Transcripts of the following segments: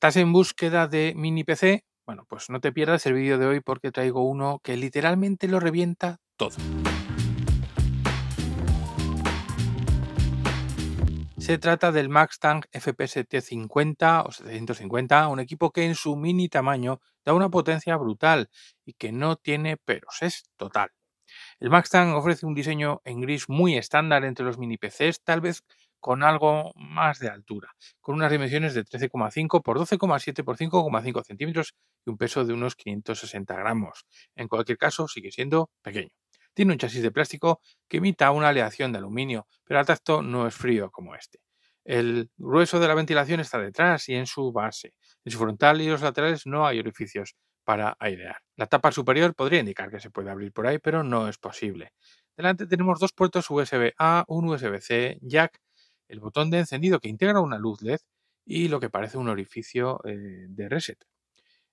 ¿Estás en búsqueda de mini PC? Bueno, pues no te pierdas el vídeo de hoy porque traigo uno que literalmente lo revienta todo. Se trata del Maxtank T50 o 750, un equipo que en su mini tamaño da una potencia brutal y que no tiene peros, es total. El Maxtank ofrece un diseño en gris muy estándar entre los mini PCs, tal vez con algo más de altura, con unas dimensiones de 13,5 por 12,7 por 5,5 centímetros y un peso de unos 560 gramos. En cualquier caso, sigue siendo pequeño. Tiene un chasis de plástico que imita una aleación de aluminio, pero al tacto no es frío como este. El grueso de la ventilación está detrás y en su base. En su frontal y los laterales no hay orificios para airear. La tapa superior podría indicar que se puede abrir por ahí, pero no es posible. Delante tenemos dos puertos USB-A, un USB-C, jack el botón de encendido que integra una luz LED y lo que parece un orificio eh, de reset.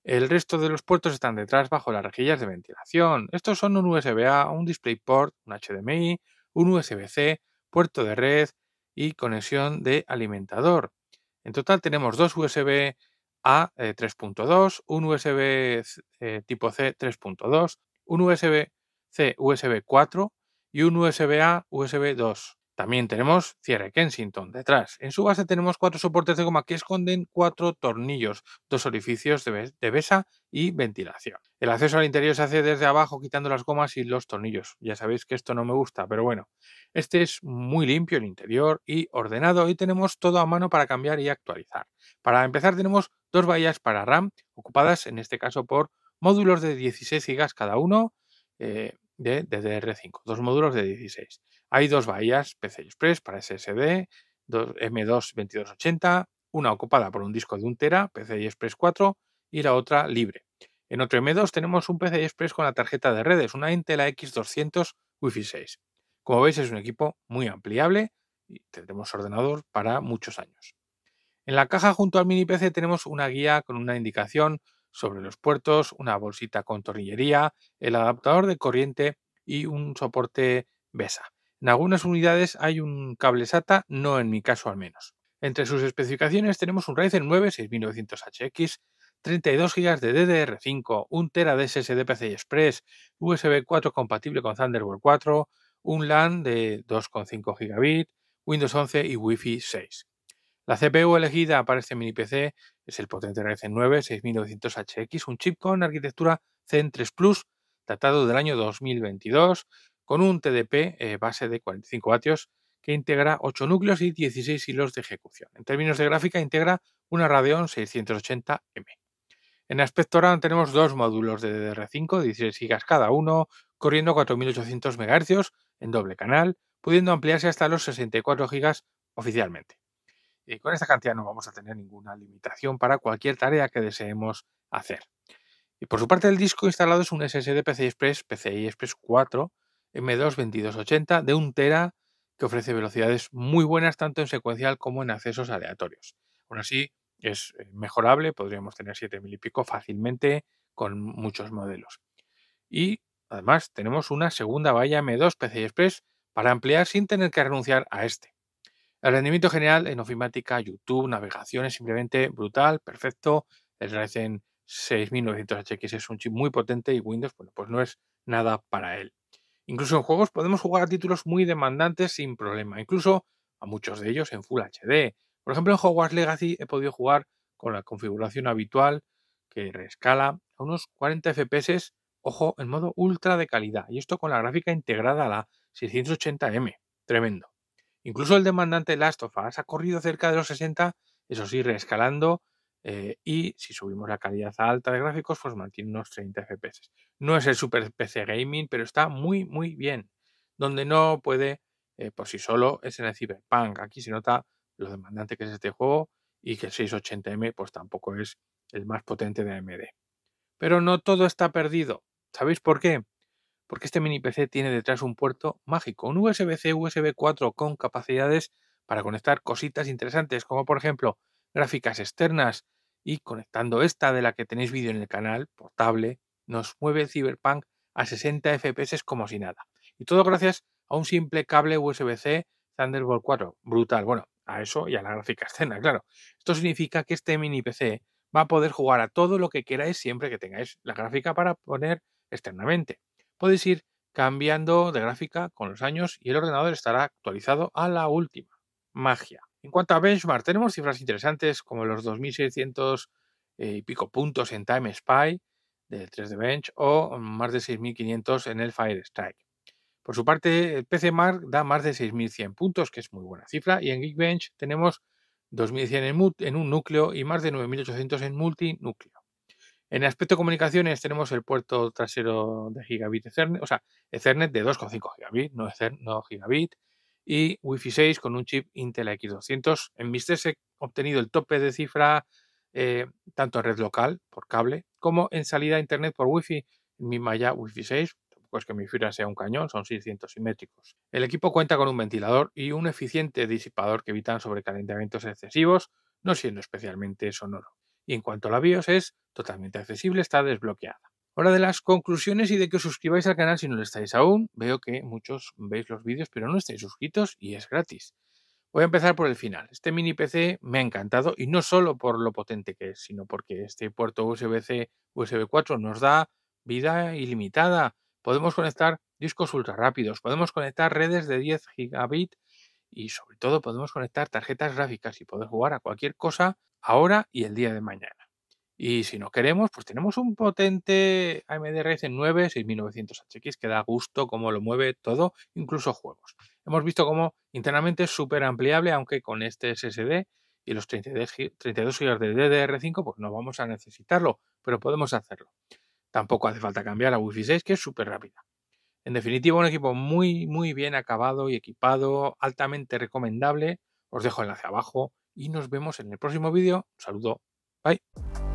El resto de los puertos están detrás bajo las rejillas de ventilación. Estos son un USB-A, un DisplayPort, un HDMI, un USB-C, puerto de red y conexión de alimentador. En total tenemos dos USB A 3.2, eh, un USB eh, tipo C 3.2, un USB C USB 4 y un USB A USB 2. También tenemos cierre Kensington detrás. En su base tenemos cuatro soportes de goma que esconden cuatro tornillos, dos orificios de besa y ventilación. El acceso al interior se hace desde abajo quitando las gomas y los tornillos. Ya sabéis que esto no me gusta, pero bueno. Este es muy limpio el interior y ordenado y tenemos todo a mano para cambiar y actualizar. Para empezar tenemos dos bahías para RAM, ocupadas en este caso por módulos de 16 GB cada uno eh, de DDR5, dos módulos de 16. Hay dos bahías PCI Express para SSD, M2-2280, una ocupada por un disco de 1 tera, PCI Express 4, y la otra libre. En otro M2 tenemos un PCI Express con la tarjeta de redes, una Intel X200 Wi-Fi 6. Como veis es un equipo muy ampliable y tendremos ordenador para muchos años. En la caja junto al mini PC tenemos una guía con una indicación sobre los puertos, una bolsita con tornillería, el adaptador de corriente y un soporte BESA. En algunas unidades hay un cable SATA, no en mi caso al menos. Entre sus especificaciones tenemos un Ryzen 9 6900HX, 32 GB de DDR5, 1 TB de SSD PCI Express, USB 4 compatible con Thunderbolt 4, un LAN de 2,5 GB, Windows 11 y Wi-Fi 6. La CPU elegida para este mini PC es el potente Ryzen 9 6900HX, un chip con arquitectura Zen 3 Plus datado del año 2022, con un TDP eh, base de 45 vatios que integra 8 núcleos y 16 hilos de ejecución. En términos de gráfica, integra una Radeon 680M. En aspecto RAM tenemos dos módulos de DDR5, 16 GB cada uno, corriendo 4800 MHz en doble canal, pudiendo ampliarse hasta los 64 GB oficialmente. Y con esta cantidad no vamos a tener ninguna limitación para cualquier tarea que deseemos hacer. Y por su parte, el disco instalado es un SSD PCI Express PCI Express 4 M2 2280 de 1 Tera que ofrece velocidades muy buenas tanto en secuencial como en accesos aleatorios. Aún así, es eh, mejorable, podríamos tener 7000 y pico fácilmente con muchos modelos. Y además tenemos una segunda valla M2 PCI Express para ampliar sin tener que renunciar a este. El rendimiento general en ofimática, YouTube, navegación es simplemente brutal, perfecto. El Ryzen 6900HX es un chip muy potente y Windows, bueno, pues no es nada para él. Incluso en juegos podemos jugar a títulos muy demandantes sin problema, incluso a muchos de ellos en Full HD. Por ejemplo, en Hogwarts Legacy he podido jugar con la configuración habitual que rescala a unos 40 FPS, ojo, en modo ultra de calidad, y esto con la gráfica integrada a la 680M. Tremendo. Incluso el demandante Last of Us ha corrido cerca de los 60, eso sí, reescalando eh, y si subimos la calidad a alta de gráficos, pues mantiene unos 30 FPS. No es el super PC gaming, pero está muy, muy bien. Donde no puede, eh, por sí solo, es en el Cyberpunk. Aquí se nota lo demandante que es este juego y que el 680M pues tampoco es el más potente de AMD. Pero no todo está perdido. ¿Sabéis por qué? Porque este mini PC tiene detrás un puerto mágico, un USB-C, USB 4 con capacidades para conectar cositas interesantes como por ejemplo gráficas externas y conectando esta de la que tenéis vídeo en el canal, portable, nos mueve Cyberpunk a 60 FPS como si nada. Y todo gracias a un simple cable USB-C Thunderbolt 4. Brutal. Bueno, a eso y a la gráfica externa, claro. Esto significa que este mini PC va a poder jugar a todo lo que queráis siempre que tengáis la gráfica para poner externamente. Podéis ir cambiando de gráfica con los años y el ordenador estará actualizado a la última. Magia. En cuanto a benchmark, tenemos cifras interesantes como los 2.600 eh, y pico puntos en Time Spy del 3D Bench o más de 6.500 en el Fire Strike. Por su parte, el PC Mark da más de 6.100 puntos, que es muy buena cifra, y en Geekbench tenemos 2.100 en, en un núcleo y más de 9.800 en multinúcleo. En aspecto de comunicaciones tenemos el puerto trasero de gigabit Ethernet, o sea, Ethernet de 2,5 gigabit, no, Ethernet, no gigabit, y Wi-Fi 6 con un chip Intel X200. En mis test he obtenido el tope de cifra eh, tanto en red local por cable como en salida a internet por Wi-Fi. En mi malla Wi-Fi 6, tampoco es que mi fibra sea un cañón, son 600 simétricos. El equipo cuenta con un ventilador y un eficiente disipador que evitan sobrecalentamientos excesivos, no siendo especialmente sonoro. Y en cuanto a la BIOS es totalmente accesible, está desbloqueada. Hora de las conclusiones y de que os suscribáis al canal si no lo estáis aún. Veo que muchos veis los vídeos pero no estáis suscritos y es gratis. Voy a empezar por el final. Este mini PC me ha encantado y no solo por lo potente que es, sino porque este puerto USB-C, USB 4 nos da vida ilimitada. Podemos conectar discos ultra rápidos, podemos conectar redes de 10 gigabit y sobre todo podemos conectar tarjetas gráficas y poder jugar a cualquier cosa ahora y el día de mañana. Y si no queremos, pues tenemos un potente AMD Ryzen 9 6900HX que da gusto cómo lo mueve todo, incluso juegos. Hemos visto cómo internamente es súper ampliable, aunque con este SSD y los 32 GB de DDR5, pues no vamos a necesitarlo, pero podemos hacerlo. Tampoco hace falta cambiar la Wi-Fi 6, que es súper rápida. En definitiva, un equipo muy, muy bien acabado y equipado, altamente recomendable. Os dejo el enlace abajo y nos vemos en el próximo vídeo. Un saludo. Bye.